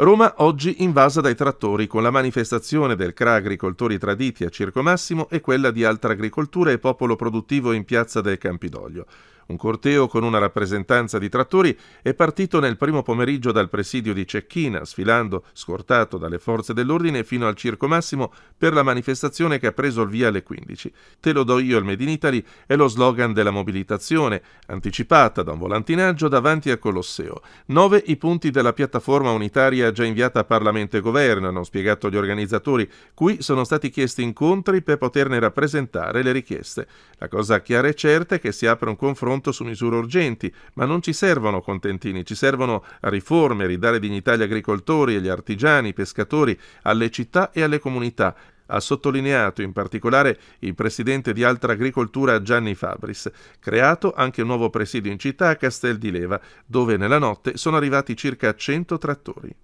Roma oggi invasa dai trattori con la manifestazione del CRA Agricoltori Traditi a Circo Massimo e quella di Altra Agricoltura e Popolo Produttivo in piazza del Campidoglio. Un corteo con una rappresentanza di trattori è partito nel primo pomeriggio dal presidio di Cecchina, sfilando, scortato dalle forze dell'ordine, fino al Circo Massimo per la manifestazione che ha preso il via alle 15. Te lo do io al Made in Italy è lo slogan della mobilitazione, anticipata da un volantinaggio davanti al Colosseo. Nove i punti della piattaforma unitaria già inviata a Parlamento e Governo, hanno spiegato gli organizzatori, cui sono stati chiesti incontri per poterne rappresentare le richieste. La cosa chiara e certa è che si apre un confronto pronto su misure urgenti, ma non ci servono contentini, ci servono riforme, ridare dignità agli agricoltori, agli artigiani, ai pescatori, alle città e alle comunità. Ha sottolineato in particolare il presidente di Altra Agricoltura Gianni Fabris, creato anche un nuovo presidio in città a Castel di Leva, dove nella notte sono arrivati circa 100 trattori.